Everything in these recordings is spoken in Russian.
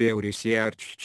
Pew Research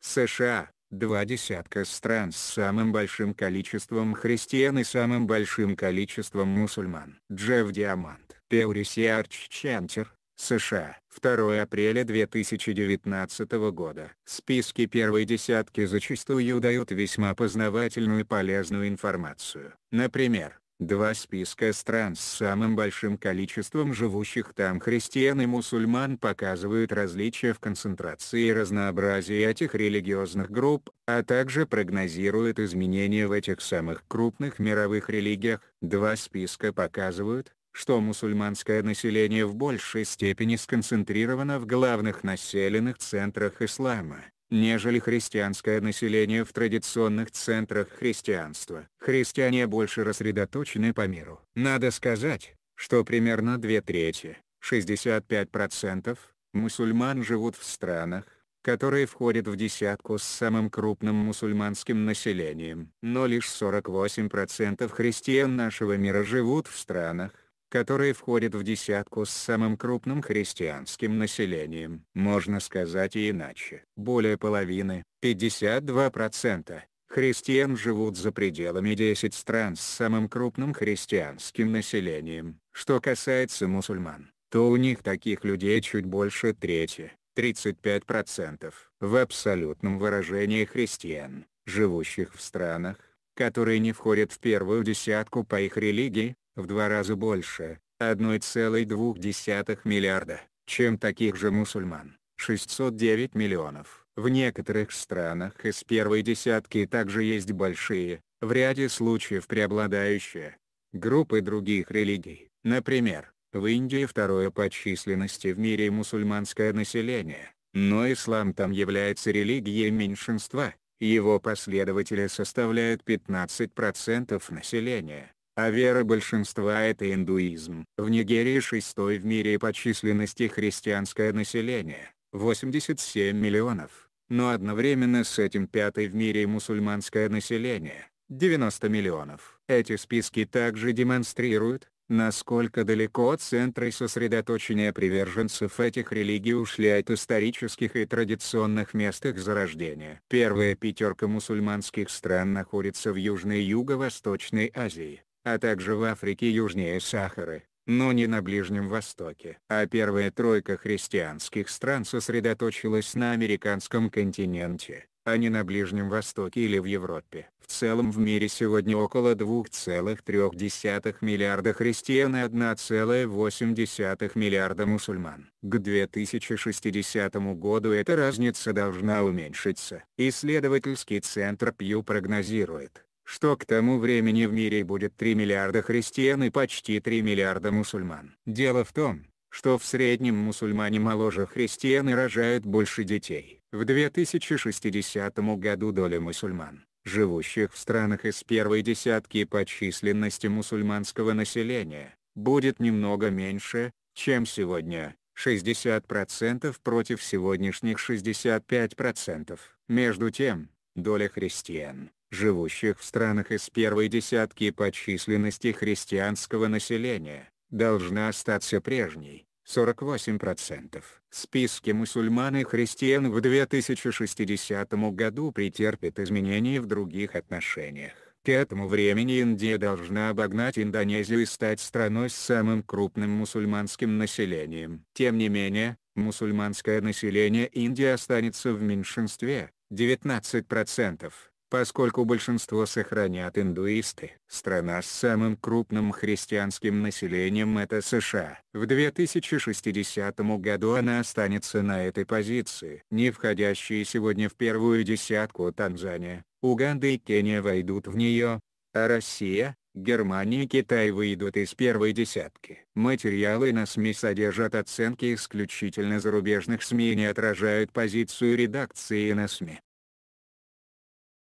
США, два десятка стран с самым большим количеством христиан и самым большим количеством мусульман. Джефф Диамант. Pew Research США. 2 апреля 2019 года. Списки первой десятки зачастую дают весьма познавательную и полезную информацию. Например, Два списка стран с самым большим количеством живущих там христиан и мусульман показывают различия в концентрации и разнообразии этих религиозных групп, а также прогнозируют изменения в этих самых крупных мировых религиях. Два списка показывают, что мусульманское население в большей степени сконцентрировано в главных населенных центрах ислама, нежели христианское население в традиционных центрах христианства. Христиане больше рассредоточены по миру. Надо сказать, что примерно две трети, 65% мусульман живут в странах, которые входят в десятку с самым крупным мусульманским населением. Но лишь 48% христиан нашего мира живут в странах, которые входят в десятку с самым крупным христианским населением. Можно сказать и иначе. Более половины, 52%, христиан живут за пределами 10 стран с самым крупным христианским населением. Что касается мусульман, то у них таких людей чуть больше трети, 35%, в абсолютном выражении христиан, живущих в странах, которые не входят в первую десятку по их религии, в два раза больше, 1,2 миллиарда, чем таких же мусульман, 609 миллионов. В некоторых странах из первой десятки также есть большие, в ряде случаев преобладающие, группы других религий. Например, в Индии второе по численности в мире мусульманское население, но ислам там является религией меньшинства, его последователи составляют 15% населения а вера большинства это индуизм. В Нигерии шестой в мире по численности христианское население, 87 миллионов, но одновременно с этим пятый в мире мусульманское население, 90 миллионов. Эти списки также демонстрируют, насколько далеко центры сосредоточения приверженцев этих религий ушли от исторических и традиционных мест их зарождения. Первая пятерка мусульманских стран находится в Южной и Юго-Восточной Азии а также в Африке южнее Сахары, но не на Ближнем Востоке. А первая тройка христианских стран сосредоточилась на американском континенте, а не на Ближнем Востоке или в Европе. В целом в мире сегодня около 2,3 миллиарда христиан и 1,8 миллиарда мусульман. К 2060 году эта разница должна уменьшиться. Исследовательский центр Pew прогнозирует, что к тому времени в мире будет 3 миллиарда христиан и почти 3 миллиарда мусульман. Дело в том, что в среднем мусульмане моложе христиан и рожают больше детей. В 2060 году доля мусульман, живущих в странах из первой десятки по численности мусульманского населения, будет немного меньше, чем сегодня, 60% против сегодняшних 65%. Между тем, доля христиан, живущих в странах из первой десятки по численности христианского населения, должна остаться прежней. 48%. Списки мусульман и христиан в 2060 году претерпят изменения в других отношениях. К этому времени Индия должна обогнать Индонезию и стать страной с самым крупным мусульманским населением. Тем не менее, мусульманское население Индии останется в меньшинстве, 19%. Поскольку большинство сохранят индуисты, страна с самым крупным христианским населением это США. В 2060 году она останется на этой позиции. Не входящие сегодня в первую десятку Танзания, Уганда и Кения войдут в нее, а Россия, Германия и Китай выйдут из первой десятки. Материалы на СМИ содержат оценки исключительно зарубежных СМИ и не отражают позицию редакции на СМИ.